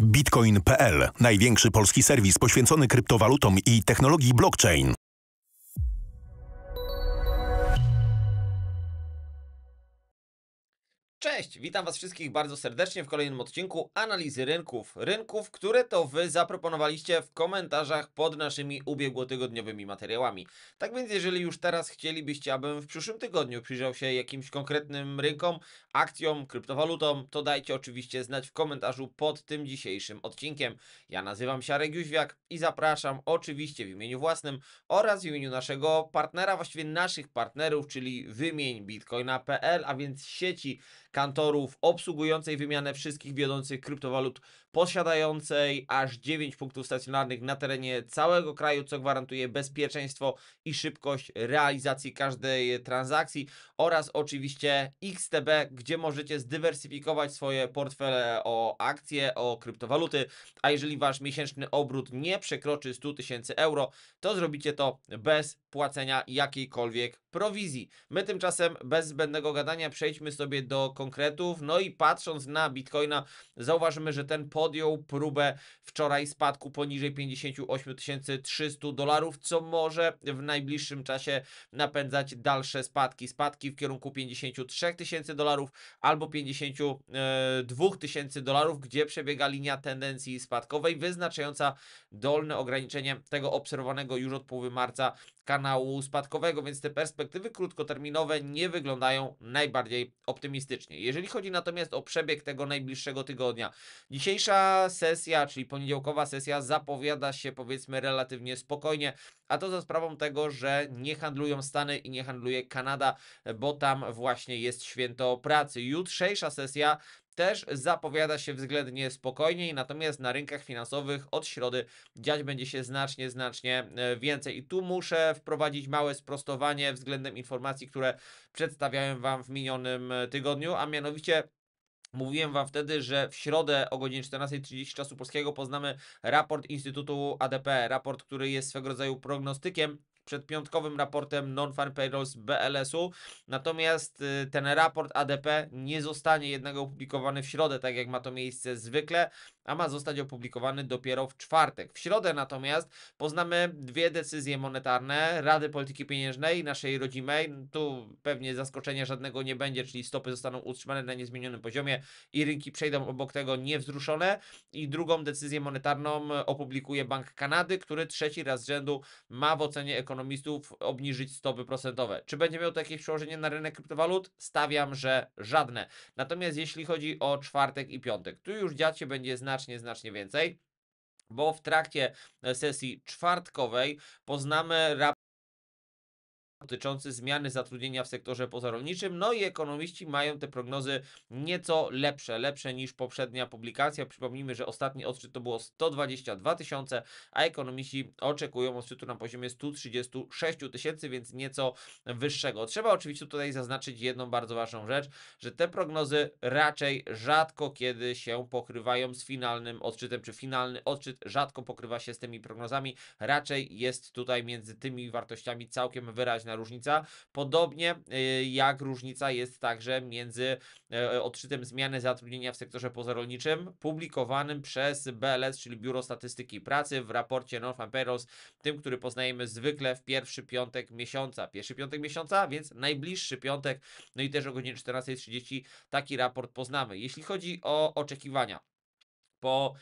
Bitcoin.pl. Największy polski serwis poświęcony kryptowalutom i technologii blockchain. Cześć, witam Was wszystkich bardzo serdecznie w kolejnym odcinku analizy rynków. Rynków, które to Wy zaproponowaliście w komentarzach pod naszymi ubiegłotygodniowymi materiałami. Tak więc, jeżeli już teraz chcielibyście, abym w przyszłym tygodniu przyjrzał się jakimś konkretnym rynkom, akcjom, kryptowalutom, to dajcie oczywiście znać w komentarzu pod tym dzisiejszym odcinkiem. Ja nazywam się Arek Jóźwiak i zapraszam oczywiście w imieniu własnym oraz w imieniu naszego partnera, właściwie naszych partnerów, czyli wymień bitcoina.pl, a więc sieci kantorów obsługującej wymianę wszystkich wiodących kryptowalut posiadającej aż 9 punktów stacjonarnych na terenie całego kraju, co gwarantuje bezpieczeństwo i szybkość realizacji każdej transakcji oraz oczywiście XTB, gdzie możecie zdywersyfikować swoje portfele o akcje, o kryptowaluty, a jeżeli wasz miesięczny obrót nie przekroczy 100 tysięcy euro, to zrobicie to bez płacenia jakiejkolwiek prowizji. My tymczasem bez zbędnego gadania przejdźmy sobie do konkretów, no i patrząc na Bitcoina zauważymy, że ten po podjął próbę wczoraj spadku poniżej 58 300 dolarów, co może w najbliższym czasie napędzać dalsze spadki. Spadki w kierunku 53 000 dolarów albo 52 000 dolarów, gdzie przebiega linia tendencji spadkowej wyznaczająca dolne ograniczenie tego obserwowanego już od połowy marca kanału spadkowego, więc te perspektywy krótkoterminowe nie wyglądają najbardziej optymistycznie. Jeżeli chodzi natomiast o przebieg tego najbliższego tygodnia, dzisiejsza sesja, czyli poniedziałkowa sesja zapowiada się powiedzmy relatywnie spokojnie, a to za sprawą tego, że nie handlują Stany i nie handluje Kanada, bo tam właśnie jest święto pracy. Jutrzejsza sesja też zapowiada się względnie spokojniej, natomiast na rynkach finansowych od środy dziać będzie się znacznie, znacznie e, więcej. I tu muszę wprowadzić małe sprostowanie względem informacji, które przedstawiałem Wam w minionym e, tygodniu, a mianowicie Mówiłem Wam wtedy, że w środę o godzinie 14.30 czasu polskiego poznamy raport Instytutu ADP, raport, który jest swego rodzaju prognostykiem przed piątkowym raportem Non-Farm Payrolls BLS-u. Natomiast y, ten raport ADP nie zostanie jednak opublikowany w środę, tak jak ma to miejsce zwykle, a ma zostać opublikowany dopiero w czwartek. W środę natomiast poznamy dwie decyzje monetarne Rady Polityki Pieniężnej, naszej rodzimej. Tu pewnie zaskoczenia żadnego nie będzie, czyli stopy zostaną utrzymane na niezmienionym poziomie i rynki przejdą obok tego niewzruszone. I drugą decyzję monetarną opublikuje Bank Kanady, który trzeci raz z rzędu ma w ocenie ekonomicznej ekonomistów obniżyć stopy procentowe. Czy będzie miał to jakieś przełożenie na rynek kryptowalut? Stawiam, że żadne. Natomiast jeśli chodzi o czwartek i piątek, tu już dziać się będzie znacznie, znacznie więcej bo w trakcie sesji czwartkowej poznamy raport dotyczący zmiany zatrudnienia w sektorze pozarolniczym. No i ekonomiści mają te prognozy nieco lepsze, lepsze niż poprzednia publikacja. Przypomnijmy, że ostatni odczyt to było 122 tysiące, a ekonomiści oczekują odczytu na poziomie 136 tysięcy, więc nieco wyższego. Trzeba oczywiście tutaj zaznaczyć jedną bardzo ważną rzecz, że te prognozy raczej rzadko kiedy się pokrywają z finalnym odczytem, czy finalny odczyt rzadko pokrywa się z tymi prognozami. Raczej jest tutaj między tymi wartościami całkiem wyraźna różnica. Podobnie y, jak różnica jest także między e, e, odczytem zmiany zatrudnienia w sektorze pozarolniczym publikowanym przez BLS, czyli Biuro Statystyki Pracy w raporcie North Payrolls, tym, który poznajemy zwykle w pierwszy piątek miesiąca. Pierwszy piątek miesiąca, więc najbliższy piątek, no i też o godzinie 14.30 taki raport poznamy. Jeśli chodzi o oczekiwania, po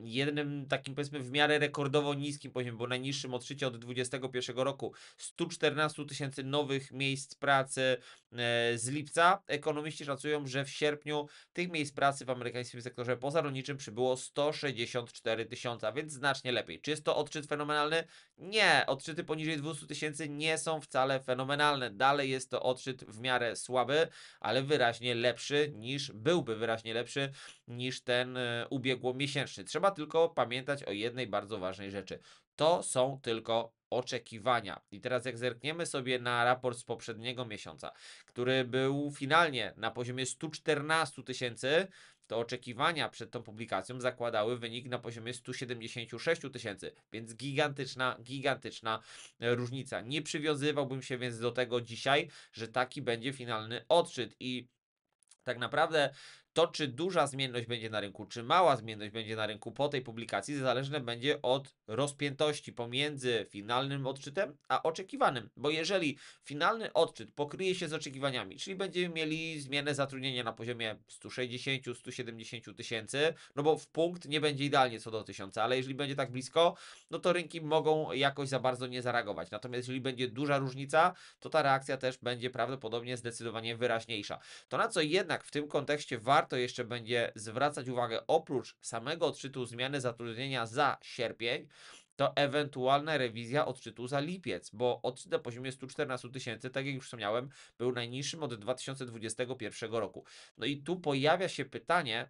jednym takim powiedzmy w miarę rekordowo niskim poziomie, bo najniższym od od 2021 roku 114 tysięcy nowych miejsc pracy e, z lipca. Ekonomiści szacują, że w sierpniu tych miejsc pracy w amerykańskim sektorze pozarolniczym przybyło 164 tysiące, a więc znacznie lepiej. Czy jest to odczyt fenomenalny? Nie, odczyty poniżej 200 tysięcy nie są wcale fenomenalne. Dalej jest to odczyt w miarę słaby, ale wyraźnie lepszy niż, byłby wyraźnie lepszy niż ten e, ubiegłomiesięczny. Trzeba Trzeba tylko pamiętać o jednej bardzo ważnej rzeczy. To są tylko oczekiwania. I teraz jak zerkniemy sobie na raport z poprzedniego miesiąca, który był finalnie na poziomie 114 tysięcy, to oczekiwania przed tą publikacją zakładały wynik na poziomie 176 tysięcy, więc gigantyczna, gigantyczna e, różnica. Nie przywiązywałbym się więc do tego dzisiaj, że taki będzie finalny odczyt i tak naprawdę to, czy duża zmienność będzie na rynku, czy mała zmienność będzie na rynku po tej publikacji, zależne będzie od rozpiętości pomiędzy finalnym odczytem a oczekiwanym. Bo jeżeli finalny odczyt pokryje się z oczekiwaniami, czyli będziemy mieli zmianę zatrudnienia na poziomie 160-170 tysięcy, no bo w punkt nie będzie idealnie co do tysiąca, ale jeżeli będzie tak blisko, no to rynki mogą jakoś za bardzo nie zareagować. Natomiast jeżeli będzie duża różnica, to ta reakcja też będzie prawdopodobnie zdecydowanie wyraźniejsza. To na co jednak w tym kontekście warto warto jeszcze będzie zwracać uwagę oprócz samego odczytu zmiany zatrudnienia za sierpień, to ewentualna rewizja odczytu za lipiec, bo odczyt na poziomie 114 tysięcy, tak jak już wspomniałem, był najniższym od 2021 roku. No i tu pojawia się pytanie,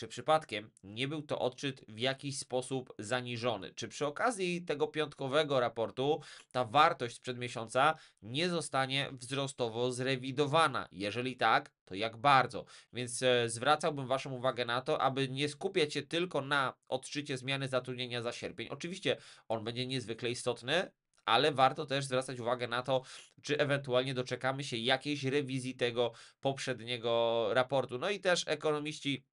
czy przypadkiem nie był to odczyt w jakiś sposób zaniżony? Czy przy okazji tego piątkowego raportu ta wartość sprzed miesiąca nie zostanie wzrostowo zrewidowana? Jeżeli tak, to jak bardzo. Więc e, zwracałbym Waszą uwagę na to, aby nie skupiać się tylko na odczycie zmiany zatrudnienia za sierpień. Oczywiście on będzie niezwykle istotny, ale warto też zwracać uwagę na to, czy ewentualnie doczekamy się jakiejś rewizji tego poprzedniego raportu. No i też ekonomiści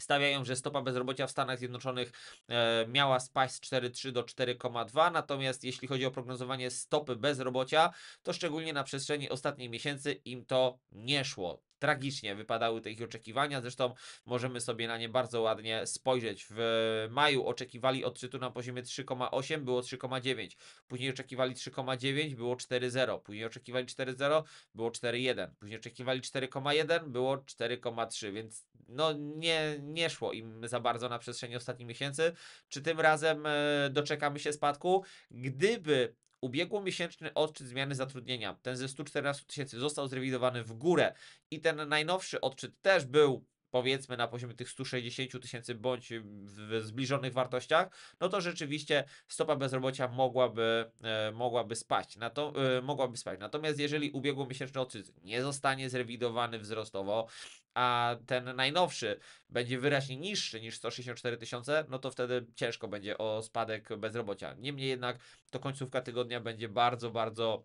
Stawiają, że stopa bezrobocia w Stanach Zjednoczonych e, miała spaść z 4,3 do 4,2, natomiast jeśli chodzi o prognozowanie stopy bezrobocia, to szczególnie na przestrzeni ostatnich miesięcy im to nie szło tragicznie wypadały te ich oczekiwania. Zresztą możemy sobie na nie bardzo ładnie spojrzeć. W maju oczekiwali odczytu na poziomie 3,8, było 3,9. Później oczekiwali 3,9, było 4,0. Później oczekiwali 4,0, było 4,1. Później oczekiwali 4,1, było 4,3, więc no nie, nie szło im za bardzo na przestrzeni ostatnich miesięcy. Czy tym razem e, doczekamy się spadku? Gdyby Ubiegłomiesięczny odczyt zmiany zatrudnienia, ten ze 114 tysięcy został zrewidowany w górę i ten najnowszy odczyt też był powiedzmy na poziomie tych 160 tysięcy bądź w zbliżonych wartościach, no to rzeczywiście stopa bezrobocia mogłaby, e, mogłaby, spaść. Na to, e, mogłaby spaść. Natomiast jeżeli ubiegłomiesięczny odczyt nie zostanie zrewidowany wzrostowo, a ten najnowszy będzie wyraźnie niższy niż 164 tysiące, no to wtedy ciężko będzie o spadek bezrobocia. Niemniej jednak to końcówka tygodnia będzie bardzo, bardzo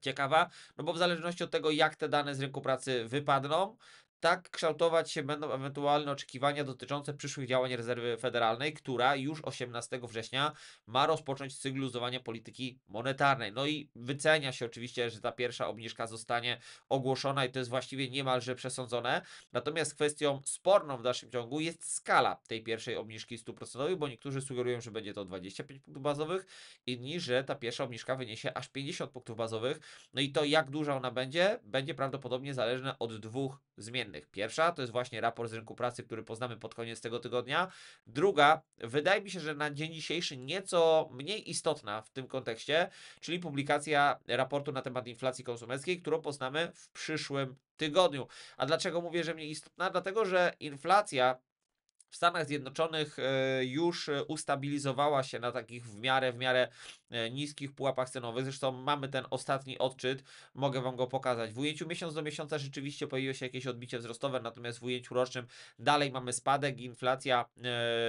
ciekawa, no bo w zależności od tego, jak te dane z rynku pracy wypadną, tak kształtować się będą ewentualne oczekiwania dotyczące przyszłych działań rezerwy federalnej, która już 18 września ma rozpocząć cykl luzowania polityki monetarnej. No i wycenia się oczywiście, że ta pierwsza obniżka zostanie ogłoszona i to jest właściwie niemalże przesądzone. Natomiast kwestią sporną w dalszym ciągu jest skala tej pierwszej obniżki 100 bo niektórzy sugerują, że będzie to 25 punktów bazowych, inni, że ta pierwsza obniżka wyniesie aż 50 punktów bazowych. No i to, jak duża ona będzie, będzie prawdopodobnie zależne od dwóch zmiennych. Pierwsza to jest właśnie raport z rynku pracy, który poznamy pod koniec tego tygodnia. Druga, wydaje mi się, że na dzień dzisiejszy nieco mniej istotna w tym kontekście, czyli publikacja raportu na temat inflacji konsumenckiej, którą poznamy w przyszłym tygodniu. A dlaczego mówię, że mniej istotna? Dlatego, że inflacja w Stanach Zjednoczonych e, już ustabilizowała się na takich w miarę, w miarę E, niskich pułapach cenowych. Zresztą mamy ten ostatni odczyt, mogę Wam go pokazać. W ujęciu miesiąc do miesiąca rzeczywiście pojawiło się jakieś odbicie wzrostowe, natomiast w ujęciu rocznym dalej mamy spadek, inflacja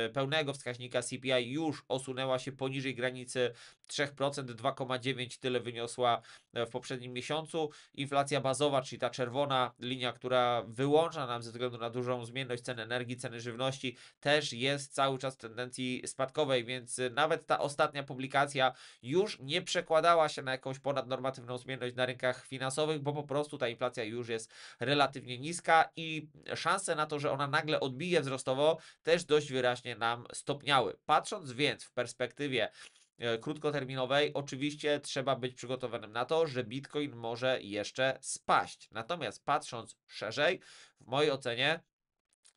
e, pełnego wskaźnika CPI już osunęła się poniżej granicy 3%, 2,9 tyle wyniosła e, w poprzednim miesiącu. Inflacja bazowa, czyli ta czerwona linia, która wyłącza nam ze względu na dużą zmienność cen energii, ceny żywności, też jest cały czas w tendencji spadkowej, więc nawet ta ostatnia publikacja już nie przekładała się na jakąś ponadnormatywną zmienność na rynkach finansowych, bo po prostu ta inflacja już jest relatywnie niska i szanse na to, że ona nagle odbije wzrostowo, też dość wyraźnie nam stopniały. Patrząc więc w perspektywie e, krótkoterminowej, oczywiście trzeba być przygotowanym na to, że Bitcoin może jeszcze spaść. Natomiast patrząc szerzej, w mojej ocenie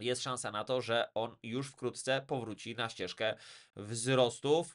jest szansa na to, że on już wkrótce powróci na ścieżkę wzrostów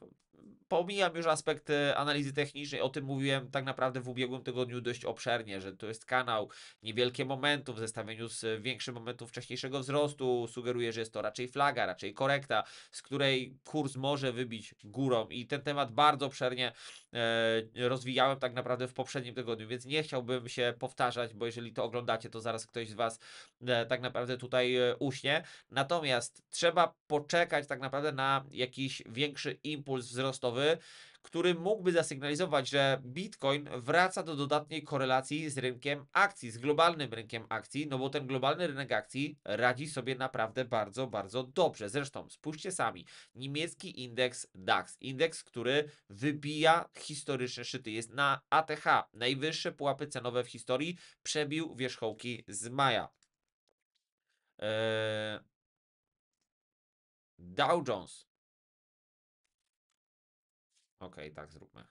pomijam już aspekt analizy technicznej, o tym mówiłem tak naprawdę w ubiegłym tygodniu dość obszernie, że to jest kanał, niewielkie momentum w zestawieniu z większym momentum wcześniejszego wzrostu, sugeruje, że jest to raczej flaga, raczej korekta, z której kurs może wybić górą i ten temat bardzo obszernie e, rozwijałem tak naprawdę w poprzednim tygodniu, więc nie chciałbym się powtarzać, bo jeżeli to oglądacie, to zaraz ktoś z Was e, tak naprawdę tutaj e, uśnie. Natomiast trzeba poczekać tak naprawdę na jakiś większy impuls wzrostu wzrostowy, który mógłby zasygnalizować, że Bitcoin wraca do dodatniej korelacji z rynkiem akcji, z globalnym rynkiem akcji, no bo ten globalny rynek akcji radzi sobie naprawdę bardzo, bardzo dobrze. Zresztą spójrzcie sami, niemiecki indeks DAX, indeks, który wybija historyczne szyty, jest na ATH, najwyższe pułapy cenowe w historii, przebił wierzchołki z maja. Eee... Dow Jones Okej, okay, tak zróbmy.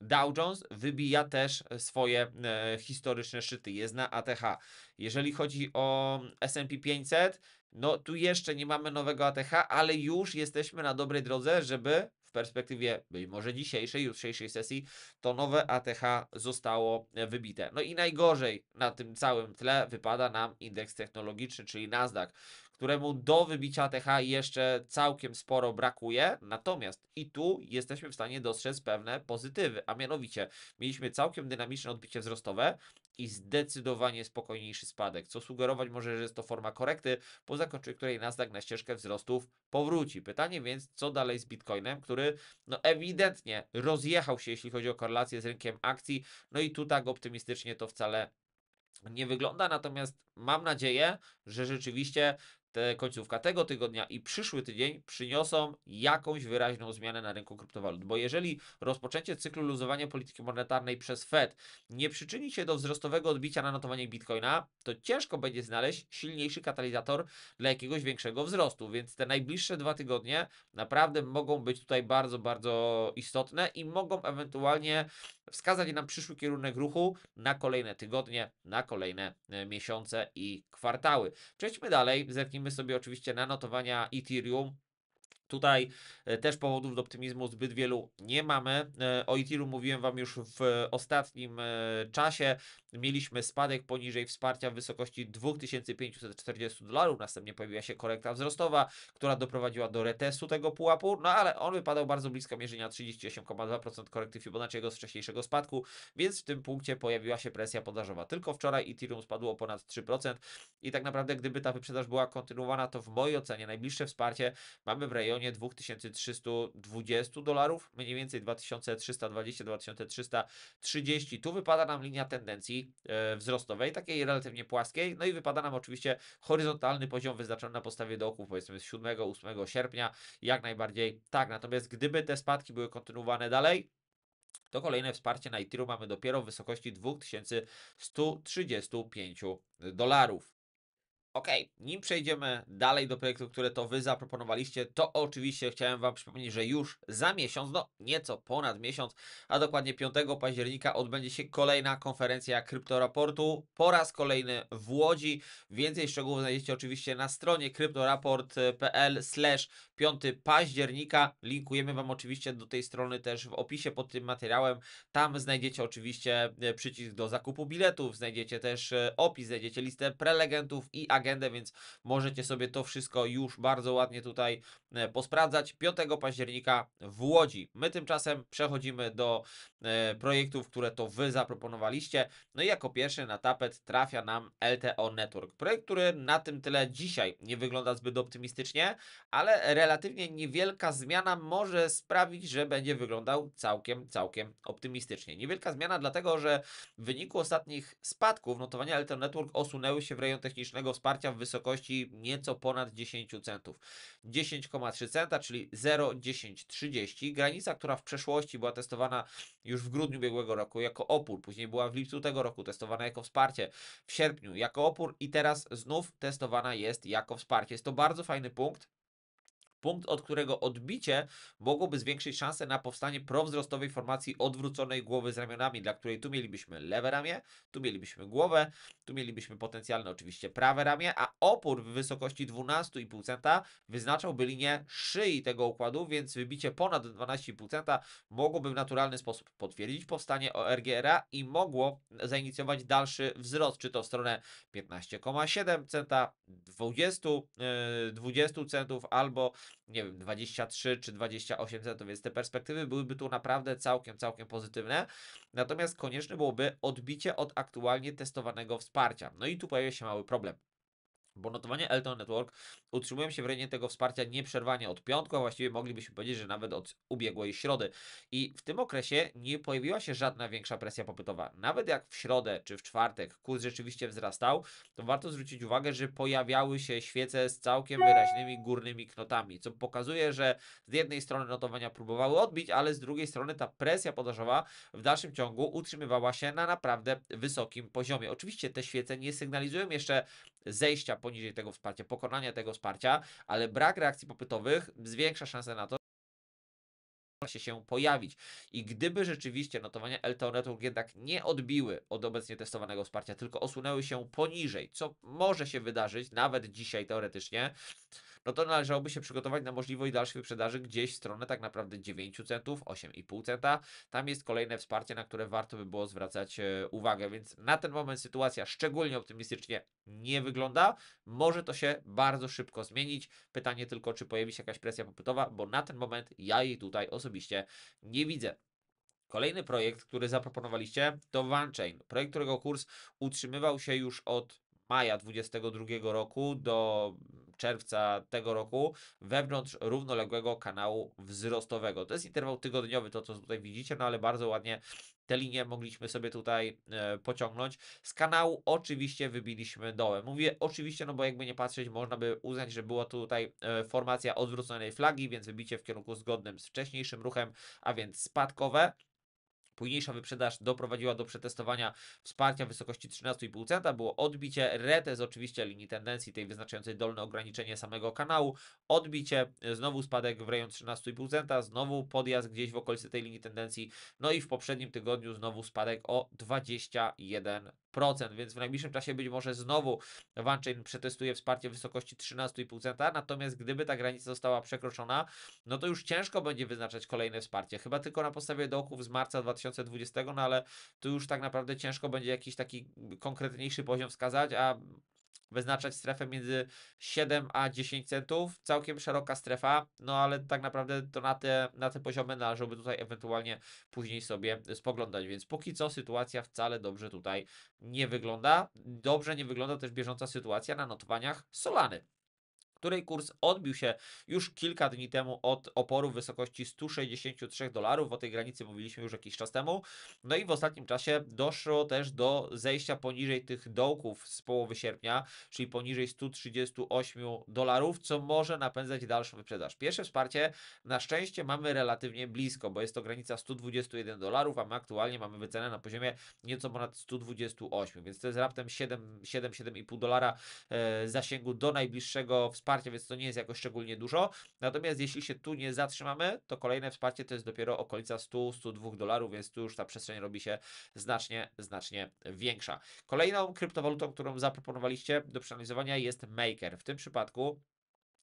Dow Jones wybija też e, swoje e, historyczne szczyty, jest na ATH. Jeżeli chodzi o SP 500, no tu jeszcze nie mamy nowego ATH, ale już jesteśmy na dobrej drodze, żeby w perspektywie być może dzisiejszej, jutrzejszej sesji, to nowe ATH zostało e, wybite. No i najgorzej na tym całym tle wypada nam indeks technologiczny, czyli Nasdaq, któremu do wybicia TH jeszcze całkiem sporo brakuje. Natomiast i tu jesteśmy w stanie dostrzec pewne pozytywy, a mianowicie mieliśmy całkiem dynamiczne odbicie wzrostowe i zdecydowanie spokojniejszy spadek, co sugerować może, że jest to forma korekty, po zakończeniu której Nasdaq na ścieżkę wzrostów powróci. Pytanie więc, co dalej z Bitcoinem, który no ewidentnie rozjechał się, jeśli chodzi o korelację z rynkiem akcji, no i tu tak optymistycznie to wcale nie wygląda, natomiast mam nadzieję, że rzeczywiście te końcówka tego tygodnia i przyszły tydzień przyniosą jakąś wyraźną zmianę na rynku kryptowalut. Bo jeżeli rozpoczęcie cyklu luzowania polityki monetarnej przez Fed nie przyczyni się do wzrostowego odbicia na notowanie Bitcoina, to ciężko będzie znaleźć silniejszy katalizator dla jakiegoś większego wzrostu. Więc te najbliższe dwa tygodnie naprawdę mogą być tutaj bardzo, bardzo istotne i mogą ewentualnie wskazać nam przyszły kierunek ruchu na kolejne tygodnie, na kolejne e, miesiące i kwartały. Przejdźmy dalej, zerknijmy sobie oczywiście na notowania Ethereum Tutaj e, też powodów do optymizmu zbyt wielu nie mamy. E, o Ethereum mówiłem Wam już w ostatnim e, czasie. Mieliśmy spadek poniżej wsparcia w wysokości 2540 dolarów. Następnie pojawiła się korekta wzrostowa, która doprowadziła do retestu tego pułapu, no ale on wypadał bardzo blisko mierzenia 38,2% korekty Fibonacciego z wcześniejszego spadku, więc w tym punkcie pojawiła się presja podażowa. Tylko wczoraj Ethereum spadło o ponad 3% i tak naprawdę gdyby ta wyprzedaż była kontynuowana, to w mojej ocenie najbliższe wsparcie mamy w rejonie rejonie 2320 dolarów, mniej więcej 2320-2330. Tu wypada nam linia tendencji e, wzrostowej, takiej relatywnie płaskiej, no i wypada nam oczywiście horyzontalny poziom wyznaczony na podstawie doku, powiedzmy z 7, 8 sierpnia, jak najbardziej tak. Natomiast gdyby te spadki były kontynuowane dalej, to kolejne wsparcie na Ethereum mamy dopiero w wysokości 2135 dolarów. Ok, nim przejdziemy dalej do projektu, które to Wy zaproponowaliście, to oczywiście chciałem Wam przypomnieć, że już za miesiąc, no nieco ponad miesiąc, a dokładnie 5 października odbędzie się kolejna konferencja Kryptoraportu, po raz kolejny w Łodzi. Więcej szczegółów znajdziecie oczywiście na stronie kryptoraport.pl 5 października. Linkujemy Wam oczywiście do tej strony też w opisie pod tym materiałem. Tam znajdziecie oczywiście e, przycisk do zakupu biletów, znajdziecie też e, opis, znajdziecie listę prelegentów i agentów agendę, więc możecie sobie to wszystko już bardzo ładnie tutaj e, posprawdzać. 5 października w Łodzi. My tymczasem przechodzimy do e, projektów, które to Wy zaproponowaliście. No i jako pierwszy na tapet trafia nam LTO Network. Projekt, który na tym tyle dzisiaj nie wygląda zbyt optymistycznie, ale relatywnie niewielka zmiana może sprawić, że będzie wyglądał całkiem, całkiem optymistycznie. Niewielka zmiana dlatego, że w wyniku ostatnich spadków notowania LTO Network osunęły się w rejon technicznego spadku wsparcia w wysokości nieco ponad 10 centów. 10,3 centa, czyli 0,1030. Granica, która w przeszłości była testowana już w grudniu ubiegłego roku jako opór, później była w lipcu tego roku testowana jako wsparcie, w sierpniu jako opór i teraz znów testowana jest jako wsparcie. Jest to bardzo fajny punkt punkt, od którego odbicie mogłoby zwiększyć szanse na powstanie prowzrostowej formacji odwróconej głowy z ramionami, dla której tu mielibyśmy lewe ramię, tu mielibyśmy głowę, tu mielibyśmy potencjalne oczywiście prawe ramię, a opór w wysokości 12,5 centa wyznaczałby linię szyi tego układu, więc wybicie ponad 12,5 centa mogłoby w naturalny sposób potwierdzić powstanie ORGR-a i mogło zainicjować dalszy wzrost, czy to w stronę 15,7 centa, 20, 20 e, centów albo nie wiem, 23 czy 28 centów, więc te perspektywy byłyby tu naprawdę całkiem, całkiem pozytywne. Natomiast konieczne byłoby odbicie od aktualnie testowanego wsparcia. No i tu pojawia się mały problem bo notowanie Elton Network utrzymują się w rejonie tego wsparcia nieprzerwanie od piątku, a właściwie moglibyśmy powiedzieć, że nawet od ubiegłej środy. I w tym okresie nie pojawiła się żadna większa presja popytowa. Nawet jak w środę czy w czwartek kurs rzeczywiście wzrastał, to warto zwrócić uwagę, że pojawiały się świece z całkiem wyraźnymi górnymi knotami, co pokazuje, że z jednej strony notowania próbowały odbić, ale z drugiej strony ta presja podażowa w dalszym ciągu utrzymywała się na naprawdę wysokim poziomie. Oczywiście te świece nie sygnalizują jeszcze zejścia poniżej tego wsparcia, pokonania tego wsparcia, ale brak reakcji popytowych zwiększa szansę na to, się się pojawić. I gdyby rzeczywiście notowania LTO Network jednak nie odbiły od obecnie testowanego wsparcia, tylko osunęły się poniżej, co może się wydarzyć nawet dzisiaj teoretycznie, no to należałoby się przygotować na możliwość dalszej wyprzedaży gdzieś w stronę tak naprawdę 9 centów, 8,5 centa. Tam jest kolejne wsparcie, na które warto by było zwracać e, uwagę, więc na ten moment sytuacja szczególnie optymistycznie nie wygląda. Może to się bardzo szybko zmienić. Pytanie tylko, czy pojawi się jakaś presja popytowa, bo na ten moment ja jej tutaj osobiście nie widzę. Kolejny projekt, który zaproponowaliście, to OneChain. Projekt, którego kurs utrzymywał się już od maja 2022 roku do czerwca tego roku wewnątrz równoległego kanału wzrostowego. To jest interwał tygodniowy, to co tutaj widzicie, no ale bardzo ładnie te linie mogliśmy sobie tutaj e, pociągnąć. Z kanału oczywiście wybiliśmy dołem. Mówię oczywiście, no bo jakby nie patrzeć, można by uznać, że była tutaj e, formacja odwróconej flagi, więc wybicie w kierunku zgodnym z wcześniejszym ruchem, a więc spadkowe. Późniejsza wyprzedaż doprowadziła do przetestowania wsparcia w wysokości 13,5 centa. było odbicie, retest oczywiście linii tendencji tej wyznaczającej dolne ograniczenie samego kanału, odbicie, e, znowu spadek w rejon 13,5 znowu podjazd gdzieś w okolicy tej linii tendencji, no i w poprzednim tygodniu znowu spadek o 21 więc w najbliższym czasie być może znowu OneChain przetestuje wsparcie w wysokości 13,5%, natomiast gdyby ta granica została przekroczona, no to już ciężko będzie wyznaczać kolejne wsparcie. Chyba tylko na podstawie dołków z marca 2020, no ale tu już tak naprawdę ciężko będzie jakiś taki konkretniejszy poziom wskazać, a wyznaczać strefę między 7 a 10 centów, całkiem szeroka strefa, no ale tak naprawdę to na te, na te poziomy należałoby tutaj ewentualnie później sobie spoglądać, więc póki co sytuacja wcale dobrze tutaj nie wygląda, dobrze nie wygląda też bieżąca sytuacja na notowaniach Solany której kurs odbił się już kilka dni temu od oporu w wysokości 163 dolarów. O tej granicy mówiliśmy już jakiś czas temu. No i w ostatnim czasie doszło też do zejścia poniżej tych dołków z połowy sierpnia, czyli poniżej 138 dolarów, co może napędzać dalszą wyprzedaż. Pierwsze wsparcie na szczęście mamy relatywnie blisko, bo jest to granica 121 dolarów, a my aktualnie mamy wycenę na poziomie nieco ponad 128, więc to jest raptem 7-7,5 dolara e, zasięgu do najbliższego wsparcia wsparcia, więc to nie jest jakoś szczególnie dużo. Natomiast jeśli się tu nie zatrzymamy, to kolejne wsparcie to jest dopiero okolica 100-102 dolarów, więc tu już ta przestrzeń robi się znacznie, znacznie większa. Kolejną kryptowalutą, którą zaproponowaliście do przeanalizowania jest Maker. W tym przypadku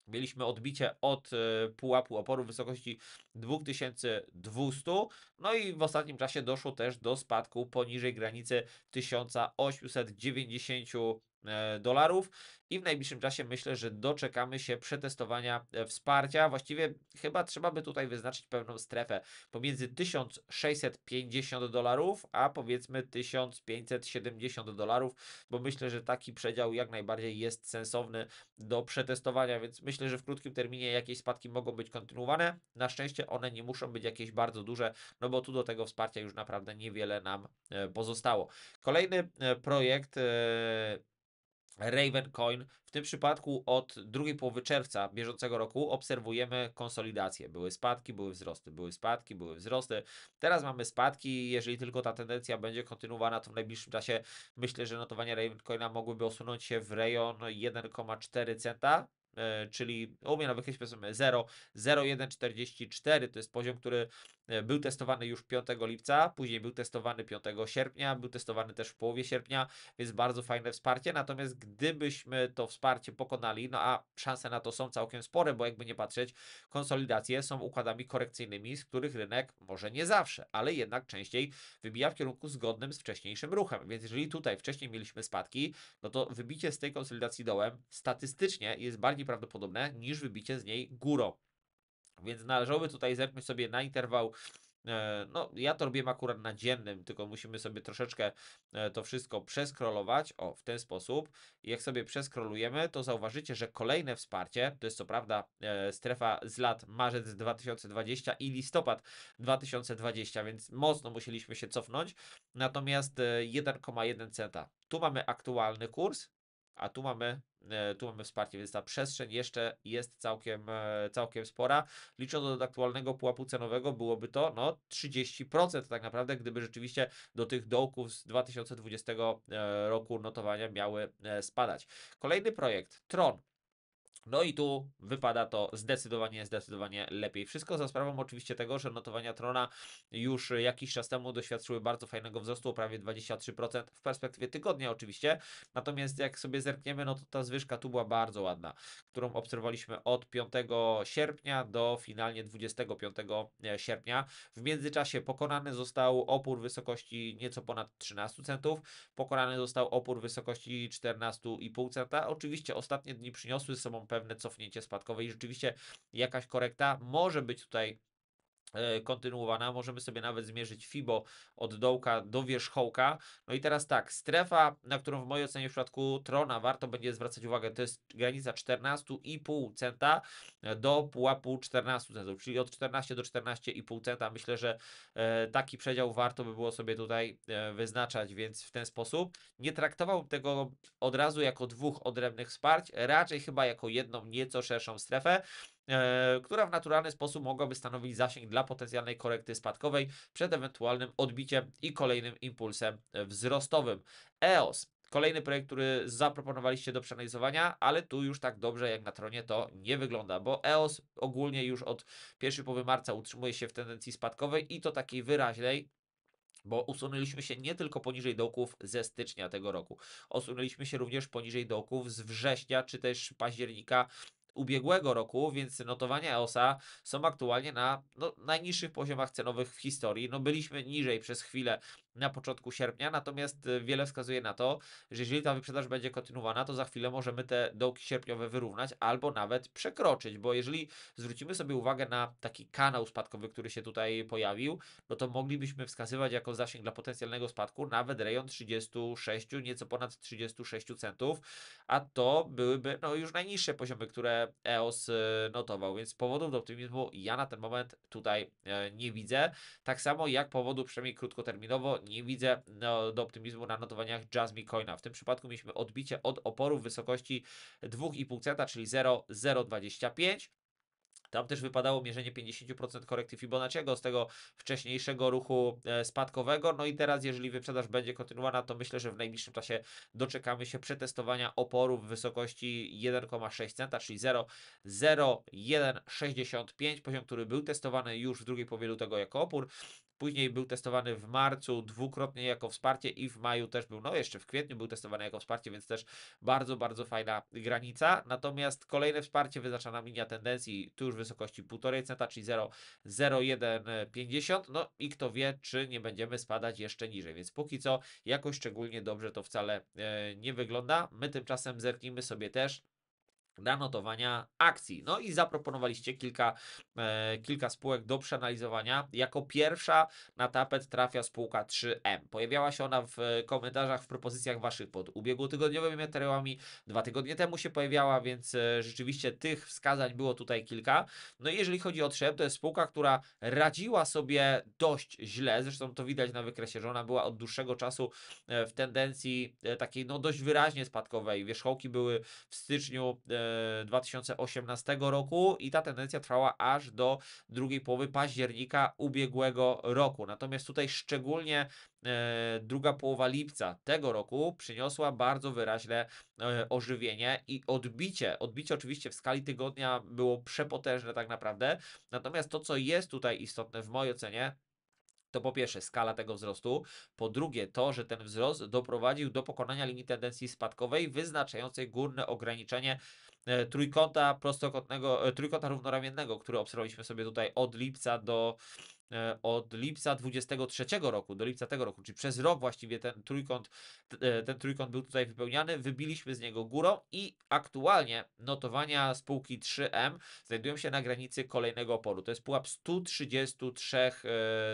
Mieliśmy odbicie od e, pułapu oporu w wysokości 2200, no i w ostatnim czasie doszło też do spadku poniżej granicy 1890 E, dolarów i w najbliższym czasie myślę, że doczekamy się przetestowania e, wsparcia. Właściwie chyba trzeba by tutaj wyznaczyć pewną strefę pomiędzy 1650 dolarów, a powiedzmy 1570 dolarów, bo myślę, że taki przedział jak najbardziej jest sensowny do przetestowania, więc myślę, że w krótkim terminie jakieś spadki mogą być kontynuowane. Na szczęście one nie muszą być jakieś bardzo duże, no bo tu do tego wsparcia już naprawdę niewiele nam e, pozostało. Kolejny projekt Ravencoin. W tym przypadku od drugiej połowy czerwca bieżącego roku obserwujemy konsolidację. Były spadki, były wzrosty, były spadki, były wzrosty. Teraz mamy spadki. Jeżeli tylko ta tendencja będzie kontynuowana, to w najbliższym czasie myślę, że notowania Ravencoina mogłyby osunąć się w rejon 1,4 centa e, czyli umie mnie na wykresie powiedzmy 0,0144 to jest poziom, który E, był testowany już 5 lipca, później był testowany 5 sierpnia, był testowany też w połowie sierpnia, więc bardzo fajne wsparcie. Natomiast gdybyśmy to wsparcie pokonali, no a szanse na to są całkiem spore, bo jakby nie patrzeć, konsolidacje są układami korekcyjnymi, z których rynek może nie zawsze, ale jednak częściej wybija w kierunku zgodnym z wcześniejszym ruchem. Więc jeżeli tutaj wcześniej mieliśmy spadki, no to wybicie z tej konsolidacji dołem statystycznie jest bardziej prawdopodobne niż wybicie z niej górą. Więc należałoby tutaj zerknąć sobie na interwał e, no, ja to robię akurat na dziennym, tylko musimy sobie troszeczkę e, to wszystko przeskrolować. O, w ten sposób. Jak sobie przeskrolujemy, to zauważycie, że kolejne wsparcie, to jest co prawda e, strefa z lat marzec 2020 i listopad 2020, więc mocno musieliśmy się cofnąć. Natomiast 1,1 centa. Tu mamy aktualny kurs, a tu mamy, e, tu mamy wsparcie, więc ta przestrzeń jeszcze jest całkiem, e, całkiem spora. Licząc od aktualnego pułapu cenowego byłoby to no, 30% tak naprawdę, gdyby rzeczywiście do tych dołków z 2020 e, roku notowania miały spadać. Kolejny projekt, Tron. No i tu wypada to zdecydowanie, zdecydowanie lepiej. Wszystko za sprawą oczywiście tego, że notowania Trona już jakiś czas temu doświadczyły bardzo fajnego wzrostu, o prawie 23% w perspektywie tygodnia oczywiście. Natomiast jak sobie zerkniemy, no to ta zwyżka tu była bardzo ładna, którą obserwowaliśmy od 5 sierpnia do finalnie 25 e, sierpnia. W międzyczasie pokonany został opór wysokości nieco ponad 13 centów, pokonany został opór wysokości 14,5 centa. Oczywiście ostatnie dni przyniosły z sobą pewne cofnięcie spadkowe i rzeczywiście jakaś korekta może być tutaj E, kontynuowana. Możemy sobie nawet zmierzyć FIBO od dołka do wierzchołka. No i teraz tak, strefa, na którą w mojej ocenie w przypadku Trona warto będzie zwracać uwagę, to jest granica 14,5 centa do pułapu 14 centów, czyli od 14 do 14,5 centa. Myślę, że e, taki przedział warto by było sobie tutaj e, wyznaczać, więc w ten sposób nie traktowałbym tego od razu jako dwóch odrębnych wsparć, raczej chyba jako jedną nieco szerszą strefę. E, która w naturalny sposób mogłaby stanowić zasięg dla potencjalnej korekty spadkowej przed ewentualnym odbiciem i kolejnym impulsem wzrostowym. EOS Kolejny projekt, który zaproponowaliście do przeanalizowania, ale tu już tak dobrze jak na tronie to nie wygląda, bo EOS ogólnie już od pierwszej połowy marca utrzymuje się w tendencji spadkowej i to takiej wyraźnej, bo usunęliśmy się nie tylko poniżej dołków ze stycznia tego roku, osunęliśmy się również poniżej dołków z września czy też października ubiegłego roku, więc notowania EOSa są aktualnie na no, najniższych poziomach cenowych w historii. No byliśmy niżej przez chwilę na początku sierpnia, natomiast y, wiele wskazuje na to, że jeżeli ta wyprzedaż będzie kontynuowana, to za chwilę możemy te dołki sierpniowe wyrównać albo nawet przekroczyć, bo jeżeli zwrócimy sobie uwagę na taki kanał spadkowy, który się tutaj pojawił, no to moglibyśmy wskazywać jako zasięg dla potencjalnego spadku nawet rejon 36, nieco ponad 36 centów, a to byłyby no, już najniższe poziomy, które EOS y, notował, więc powodów do optymizmu ja na ten moment tutaj e, nie widzę. Tak samo jak powodów przynajmniej krótkoterminowo nie widzę no, do optymizmu na notowaniach Jasmine Coina. W tym przypadku mieliśmy odbicie od oporu w wysokości 2,5 centa, czyli 0,025. Tam też wypadało mierzenie 50% korekty Fibonacciego z tego wcześniejszego ruchu e, spadkowego. No i teraz, jeżeli wyprzedaż będzie kontynuowana, to myślę, że w najbliższym czasie doczekamy się przetestowania oporu w wysokości 1,6 centa, czyli 0,0165, poziom, który był testowany już w drugiej połowie lutego jako opór. Później był testowany w marcu dwukrotnie jako wsparcie i w maju też był, no jeszcze w kwietniu był testowany jako wsparcie, więc też bardzo, bardzo fajna granica. Natomiast kolejne wsparcie wyznacza nam linia tendencji tu już wysokości 1,5 centa, czyli 0,0150. No i kto wie, czy nie będziemy spadać jeszcze niżej, więc póki co jakoś szczególnie dobrze to wcale e, nie wygląda. My tymczasem zerknijmy sobie też dla notowania akcji. No i zaproponowaliście kilka, e, kilka spółek do przeanalizowania. Jako pierwsza na tapet trafia spółka 3M. Pojawiała się ona w komentarzach, w propozycjach Waszych pod ubiegłotygodniowymi materiałami. Dwa tygodnie temu się pojawiała, więc e, rzeczywiście tych wskazań było tutaj kilka. No i jeżeli chodzi o 3M, to jest spółka, która radziła sobie dość źle. Zresztą to widać na wykresie, że ona była od dłuższego czasu e, w tendencji e, takiej no dość wyraźnie spadkowej. Wierzchołki były w styczniu e, 2018 roku i ta tendencja trwała aż do drugiej połowy października ubiegłego roku. Natomiast tutaj szczególnie e, druga połowa lipca tego roku przyniosła bardzo wyraźne e, ożywienie i odbicie. Odbicie oczywiście w skali tygodnia było przepotężne tak naprawdę. Natomiast to, co jest tutaj istotne w mojej ocenie, to po pierwsze skala tego wzrostu, po drugie to, że ten wzrost doprowadził do pokonania linii tendencji spadkowej wyznaczającej górne ograniczenie E, trójkąta prostokątnego, e, trójkąta równoramiennego, który obserwowaliśmy sobie tutaj od lipca do E, od lipca 23 roku do lipca tego roku, czyli przez rok właściwie ten trójkąt, e, ten trójkąt był tutaj wypełniany, wybiliśmy z niego górą i aktualnie notowania spółki 3M znajdują się na granicy kolejnego oporu. To jest pułap 133 e,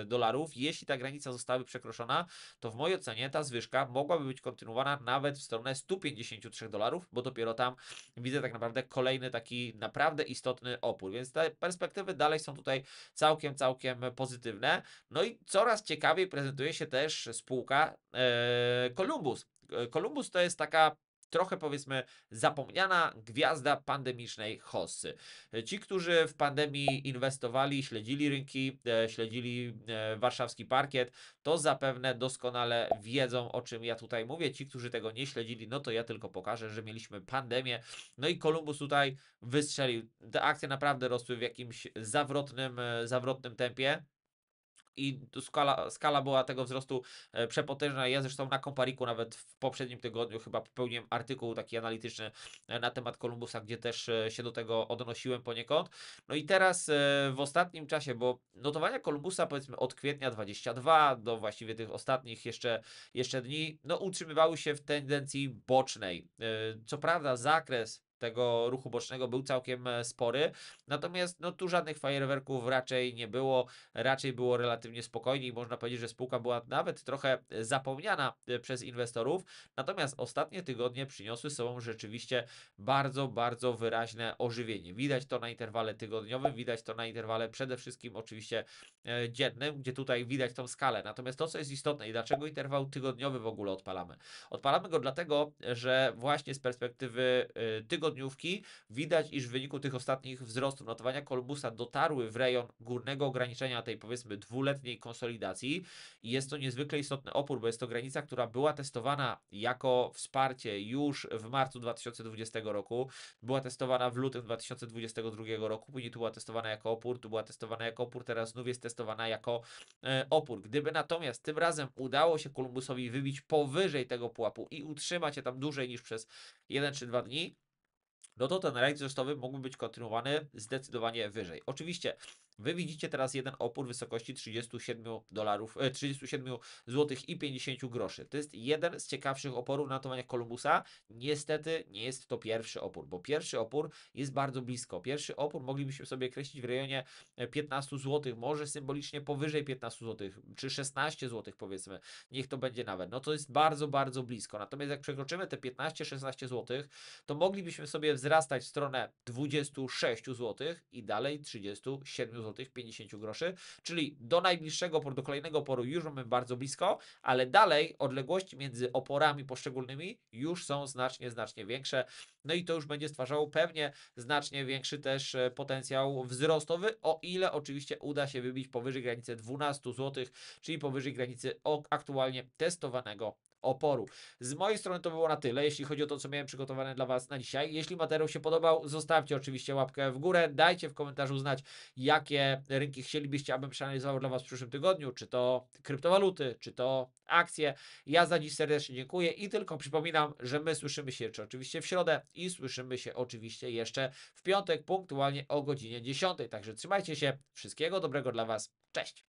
dolarów. Jeśli ta granica zostałaby przekroczona, to w mojej ocenie ta zwyżka mogłaby być kontynuowana nawet w stronę 153 dolarów, bo dopiero tam widzę tak naprawdę kolejny taki naprawdę istotny opór, więc te perspektywy dalej są tutaj całkiem, całkiem podobne pozytywne. No i coraz ciekawiej prezentuje się też spółka Kolumbus. E, Kolumbus to jest taka trochę powiedzmy zapomniana gwiazda pandemicznej hossy. Ci, którzy w pandemii inwestowali, śledzili rynki, e, śledzili e, warszawski parkiet, to zapewne doskonale wiedzą, o czym ja tutaj mówię. Ci, którzy tego nie śledzili, no to ja tylko pokażę, że mieliśmy pandemię. No i Kolumbus tutaj wystrzelił. Te akcje naprawdę rosły w jakimś zawrotnym, e, zawrotnym tempie i skala, skala była tego wzrostu e, przepotężna. Ja zresztą na Kompariku nawet w poprzednim tygodniu chyba popełniłem artykuł taki analityczny e, na temat Kolumbusa, gdzie też e, się do tego odnosiłem poniekąd. No i teraz w ostatnim czasie, bo notowania Kolumbusa powiedzmy od kwietnia 22 do właściwie tych ostatnich jeszcze, jeszcze dni, no utrzymywały się w tendencji bocznej. Co prawda zakres tego ruchu bocznego był całkiem e, spory. Natomiast no, tu żadnych fajerwerków raczej nie było, raczej było relatywnie spokojnie i można powiedzieć, że spółka była nawet trochę e, zapomniana e, przez inwestorów. Natomiast ostatnie tygodnie przyniosły sobą rzeczywiście bardzo, bardzo wyraźne ożywienie. Widać to na interwale tygodniowym, widać to na interwale przede wszystkim oczywiście dziennym, gdzie tutaj widać tą skalę. Natomiast to, co jest istotne i dlaczego interwał tygodniowy w ogóle odpalamy? Odpalamy go dlatego, że właśnie z perspektywy tygodniowej tygodniówki widać, iż w wyniku tych ostatnich wzrostów notowania Kolbusa dotarły w rejon górnego ograniczenia tej powiedzmy dwuletniej konsolidacji i jest to niezwykle istotny opór, bo jest to granica, która była testowana jako wsparcie już w marcu 2020 roku, była testowana w lutym 2022 roku, później tu była testowana jako opór, tu była testowana jako opór, teraz znów jest testowana jako e, opór. Gdyby natomiast tym razem udało się Kolumbusowi wybić powyżej tego pułapu i utrzymać się tam dłużej niż przez 1 czy 2 dni, no to ten rajd wzrostowy mógłby być kontynuowany zdecydowanie wyżej. Oczywiście Wy widzicie teraz jeden opór wysokości 37 dolarów, 37 e, zł i 50 groszy. To jest jeden z ciekawszych oporów na towaniach Kolumbusa. Niestety nie jest to pierwszy opór, bo pierwszy opór jest bardzo blisko. Pierwszy opór moglibyśmy sobie kreślić w rejonie 15 e, zł, może symbolicznie powyżej 15 zł, czy 16 zł powiedzmy. Niech to będzie nawet. No to jest bardzo, bardzo blisko. Natomiast jak przekroczymy te 15-16 zł, to moglibyśmy sobie wzrastać w stronę 26 zł i dalej 37 zł zł 50 groszy, czyli do najbliższego, do kolejnego poru już mamy bardzo blisko, ale dalej odległości między oporami poszczególnymi już są znacznie, znacznie większe. No i to już będzie stwarzało pewnie znacznie większy też e, potencjał wzrostowy, o ile oczywiście uda się wybić powyżej granicy 12 zł, czyli powyżej granicy aktualnie testowanego oporu. Z mojej strony to było na tyle, jeśli chodzi o to, co miałem przygotowane dla Was na dzisiaj. Jeśli materiał się podobał, zostawcie oczywiście łapkę w górę, dajcie w komentarzu znać, jakie rynki chcielibyście, abym przeanalizował dla Was w przyszłym tygodniu, czy to kryptowaluty, czy to akcje. Ja za dziś serdecznie dziękuję i tylko przypominam, że my słyszymy się jeszcze oczywiście w środę i słyszymy się oczywiście jeszcze w piątek punktualnie o godzinie 10. Także trzymajcie się, wszystkiego dobrego dla Was, cześć!